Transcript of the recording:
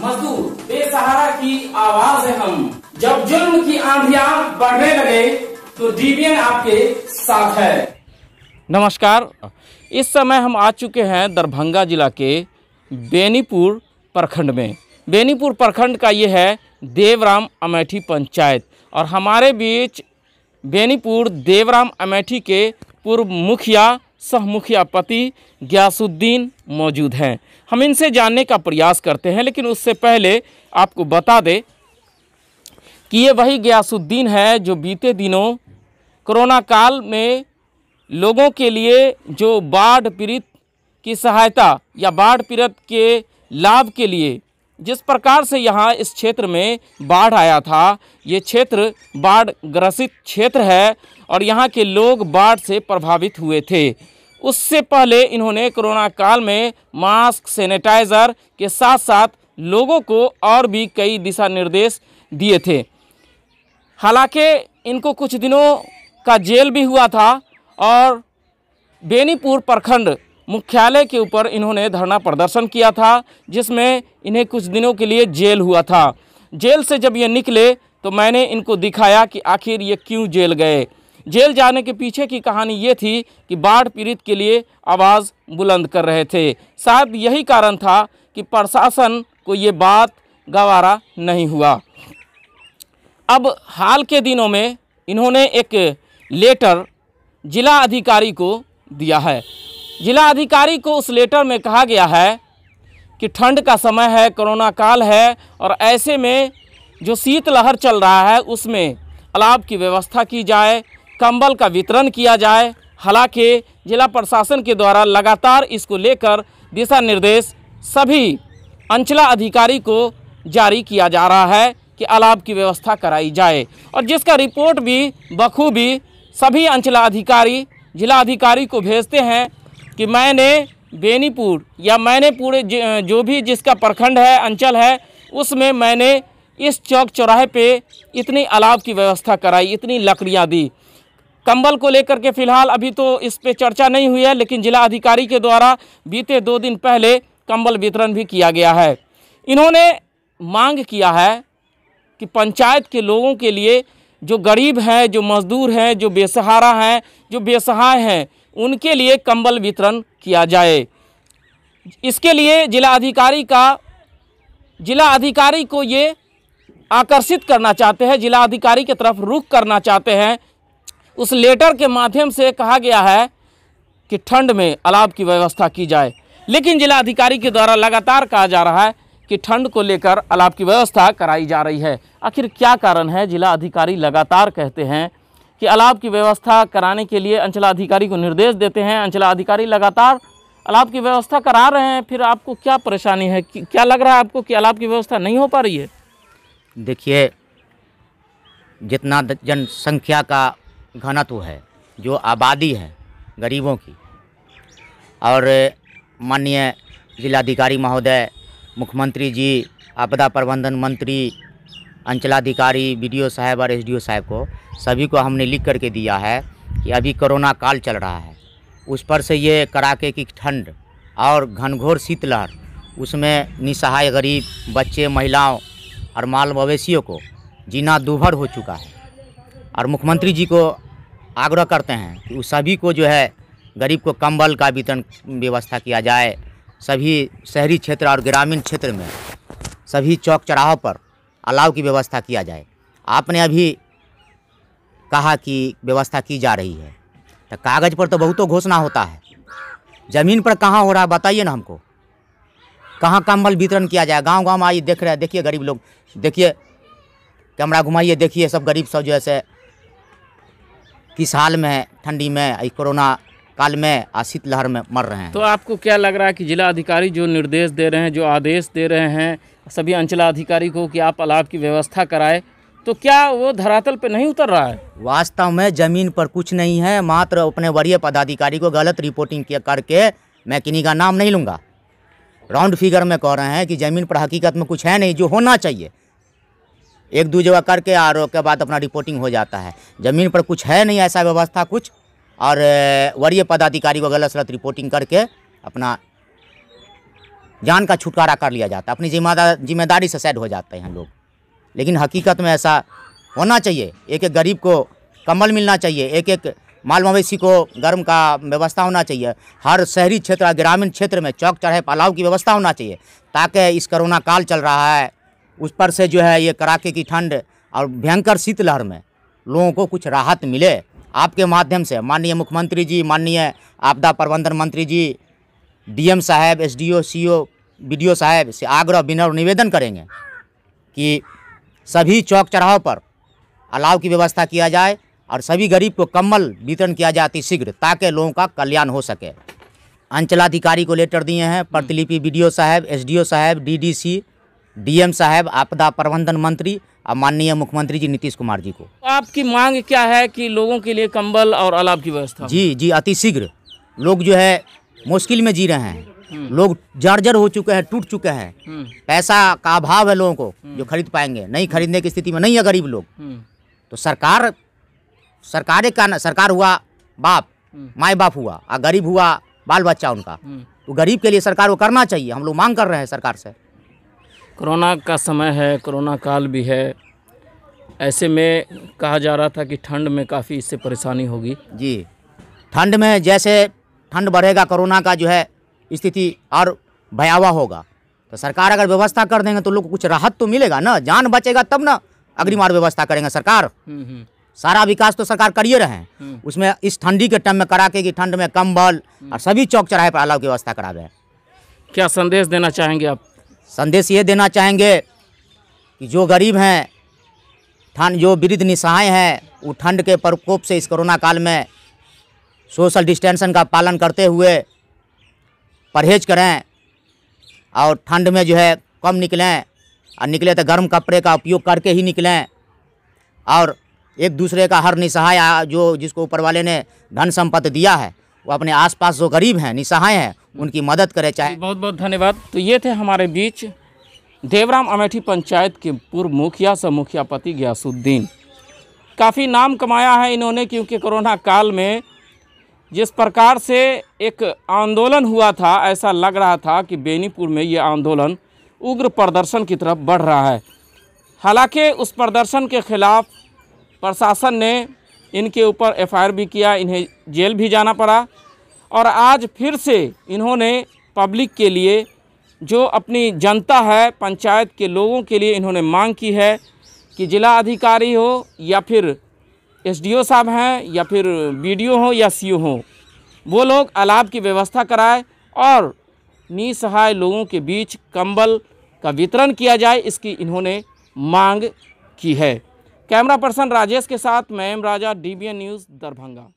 मजदूर बेसहारा की आवाज है हम जब जुल्म की आंधिया बढ़ने लगे तो डीबीएन आपके साथ है नमस्कार इस समय हम आ चुके हैं दरभंगा जिला के बेनीपुर प्रखंड में बेनीपुर प्रखंड का ये है देवराम अमेठी पंचायत और हमारे बीच बेनीपुर देवराम अमेठी के पूर्व मुखिया सह मुखिया पति ग्यासुद्दीन मौजूद हैं हम इनसे जानने का प्रयास करते हैं लेकिन उससे पहले आपको बता दें कि ये वही गयासुद्दीन है जो बीते दिनों कोरोना काल में लोगों के लिए जो बाढ़ पीड़ित की सहायता या बाढ़ पीड़ित के लाभ के लिए जिस प्रकार से यहाँ इस क्षेत्र में बाढ़ आया था ये क्षेत्र बाढ़ ग्रसित क्षेत्र है और यहाँ के लोग बाढ़ से प्रभावित हुए थे उससे पहले इन्होंने कोरोना काल में मास्क सैनिटाइज़र के साथ साथ लोगों को और भी कई दिशा निर्देश दिए थे हालांकि इनको कुछ दिनों का जेल भी हुआ था और बेनीपुर प्रखंड मुख्यालय के ऊपर इन्होंने धरना प्रदर्शन किया था जिसमें इन्हें कुछ दिनों के लिए जेल हुआ था जेल से जब ये निकले तो मैंने इनको दिखाया कि आखिर ये क्यों जेल गए जेल जाने के पीछे की कहानी ये थी कि बाढ़ पीड़ित के लिए आवाज़ बुलंद कर रहे थे शायद यही कारण था कि प्रशासन को ये बात गवारा नहीं हुआ अब हाल के दिनों में इन्होंने एक लेटर जिला अधिकारी को दिया है जिला अधिकारी को उस लेटर में कहा गया है कि ठंड का समय है कोरोना काल है और ऐसे में जो शीतलहर चल रहा है उसमें अलाव की व्यवस्था की जाए कंबल का वितरण किया जाए हालांकि जिला प्रशासन के द्वारा लगातार इसको लेकर दिशा निर्देश सभी अंचला अधिकारी को जारी किया जा रहा है कि अलाव की व्यवस्था कराई जाए और जिसका रिपोर्ट भी बखूबी सभी अंचला अधिकारी जिला अधिकारी को भेजते हैं कि मैंने बेनीपुर या मैंने पूरे जो भी जिसका प्रखंड है अंचल है उसमें मैंने इस चौक चौराहे पे इतनी अलाव की व्यवस्था कराई इतनी लकड़ियाँ दी कंबल को लेकर के फिलहाल अभी तो इस पर चर्चा नहीं हुई है लेकिन जिला अधिकारी के द्वारा बीते दो दिन पहले कंबल वितरण भी किया गया है इन्होंने मांग किया है कि पंचायत के लोगों के लिए जो गरीब हैं जो मजदूर हैं जो बेसहारा हैं जो बेसहाय हैं उनके लिए कंबल वितरण किया जाए इसके लिए जिला अधिकारी का जिला अधिकारी को ये आकर्षित करना चाहते हैं जिला अधिकारी की तरफ रुख करना चाहते हैं उस लेटर के माध्यम से कहा गया है कि ठंड में अलाव की व्यवस्था की जाए लेकिन जिलाधिकारी के द्वारा लगातार कहा जा रहा है कि ठंड को लेकर अलाव की व्यवस्था कराई जा रही है आखिर क्या कारण है जिला अधिकारी लगातार कहते हैं कि अलाव की व्यवस्था कराने के लिए अंचलाधिकारी को निर्देश देते हैं अंचलाधिकारी लगातार अलाव की व्यवस्था करा रहे हैं फिर आपको क्या परेशानी है क्या लग रहा है आपको कि अलाव की व्यवस्था नहीं हो पा रही है देखिए जितना जनसंख्या का घनत्व है जो आबादी है गरीबों की और माननीय जिलाधिकारी महोदय मुख्यमंत्री जी आपदा प्रबंधन मंत्री अंचलाधिकारी बी साहब और एस साहब को सभी को हमने लिख करके दिया है कि अभी कोरोना काल चल रहा है उस पर से ये कड़ाके की ठंड और घनघोर शीतलहर उसमें निसहाय गरीब बच्चे महिलाओं और माल मवेशियों को जीना दुभर हो चुका है और मुख्यमंत्री जी को आग्रह करते हैं कि उस सभी को जो है गरीब को कंबल का वितरण व्यवस्था किया जाए सभी शहरी क्षेत्र और ग्रामीण क्षेत्र में सभी चौक चौराहों पर अलाव की व्यवस्था किया जाए आपने अभी कहा कि व्यवस्था की जा रही है तो कागज़ पर तो बहुतों घोषणा होता है ज़मीन पर कहाँ हो रहा है बताइए ना हमको कहाँ कम्बल वितरण किया जाए गांव गांव में आइए देख रहे हैं देखिए गरीब लोग देखिए कैमरा घुमाइए देखिए सब गरीब सब जो है किस हाल में ठंडी में कोरोना काल में आ शीतलहर में मर रहे हैं तो आपको क्या लग रहा है कि जिला अधिकारी जो निर्देश दे रहे हैं जो आदेश दे रहे हैं सभी अंचलाधिकारी को कि आप अलाव की व्यवस्था कराए तो क्या वो धरातल पे नहीं उतर रहा है वास्तव में जमीन पर कुछ नहीं है मात्र अपने वरीय पदाधिकारी को गलत रिपोर्टिंग के करके मैं किन्हीं का नाम नहीं लूँगा राउंड फिगर में कह रहे हैं कि ज़मीन पर हकीकत में कुछ है नहीं जो होना चाहिए एक दो जगह करके और उसके बाद अपना रिपोर्टिंग हो जाता है ज़मीन पर कुछ है नहीं ऐसा व्यवस्था कुछ और वरीय पदाधिकारी को गलत सलत रिपोर्टिंग करके अपना जान का छुटकारा कर लिया जाता है अपनी जिम्मेदार जिम्मेदारी से सैड हो जाते हैं लोग लेकिन हकीकत में ऐसा होना चाहिए एक एक गरीब को कंबल मिलना चाहिए एक एक माल मवेशी को गर्म का व्यवस्था होना चाहिए हर शहरी क्षेत्र ग्रामीण क्षेत्र में चौक चढ़े पालाव की व्यवस्था होना चाहिए ताकि इस कोरोना काल चल रहा है उस पर से जो है ये कड़ाके की ठंड और भयंकर शीतलहर में लोगों को कुछ राहत मिले आपके माध्यम से माननीय मुख्यमंत्री जी माननीय आपदा प्रबंधन मंत्री जी डीएम साहब एसडीओ सीओ ओ साहब से आग्रह बिना निवेदन करेंगे कि सभी चौक चढ़ाव पर अलाव की व्यवस्था किया जाए और सभी गरीब को कम्बल वितरण किया जाती शीघ्र ताकि लोगों का कल्याण हो सके अंचलाधिकारी को लेटर दिए हैं प्रतिलिपि ओ साहब डी साहब सी डीएम साहब आपदा प्रबंधन मंत्री और माननीय मुख्यमंत्री जी नीतीश कुमार जी को तो आपकी मांग क्या है कि लोगों के लिए कंबल और अलाव की व्यवस्था जी जी अति शीघ्र लोग जो है मुश्किल में जी रहे हैं हम्म। लोग जर्जर हो चुके हैं टूट चुके हैं हम्म। पैसा का अभाव है लोगों को हम्म। जो खरीद पाएंगे नहीं खरीदने की स्थिति में नहीं है गरीब लोग तो सरकार सरकार का सरकार हुआ बाप माए बाप हुआ और गरीब हुआ बाल बच्चा उनका तो गरीब के लिए सरकार को करना चाहिए हम लोग मांग कर रहे हैं सरकार से कोरोना का समय है कोरोना काल भी है ऐसे में कहा जा रहा था कि ठंड में काफ़ी इससे परेशानी होगी जी ठंड में जैसे ठंड बढ़ेगा कोरोना का जो है स्थिति और भयावह होगा तो सरकार अगर व्यवस्था कर देंगे तो लोग को कुछ राहत तो मिलेगा ना जान बचेगा तब ना अग्रिम व्यवस्था करेंगे सरकार हम्म, हम्म। सारा विकास तो सरकार करिए रहे हैं हम्म। उसमें इस ठंडी के टाइम में करा के कि ठंड में कम्बल और सभी चौक चौराहे पर अलाव की व्यवस्था करा दें क्या संदेश देना चाहेंगे आप संदेश ये देना चाहेंगे कि जो गरीब हैं ठंड जो वृद्ध निशाएँ हैं वो ठंड के प्रकोप से इस कोरोना काल में सोशल डिस्टेंसन का पालन करते हुए परहेज करें और ठंड में जो है कम निकलें और निकले तो गर्म कपड़े का उपयोग करके ही निकलें और एक दूसरे का हर निसहाय जो जिसको ऊपर वाले ने धन संपत्ति दिया है वो अपने आसपास जो गरीब हैं निसहाय हैं उनकी मदद करें चाहे बहुत बहुत धन्यवाद तो ये थे हमारे बीच देवराम अमेठी पंचायत के पूर्व मुखिया से मुखिया पति गयासुद्दीन काफ़ी नाम कमाया है इन्होंने क्योंकि कोरोना काल में जिस प्रकार से एक आंदोलन हुआ था ऐसा लग रहा था कि बेनीपुर में ये आंदोलन उग्र प्रदर्शन की तरफ बढ़ रहा है हालांकि उस प्रदर्शन के खिलाफ प्रशासन ने इनके ऊपर एफ भी किया इन्हें जेल भी जाना पड़ा और आज फिर से इन्होंने पब्लिक के लिए जो अपनी जनता है पंचायत के लोगों के लिए इन्होंने मांग की है कि जिला अधिकारी हो या फिर एसडीओ साहब हैं या फिर बीडीओ हो या सीओ हो वो लोग अलाव की व्यवस्था कराए और निसहाय लोगों के बीच कंबल का वितरण किया जाए इसकी इन्होंने मांग की है कैमरा पर्सन राजेश के साथ मैं M Raja DBN news Darbhanga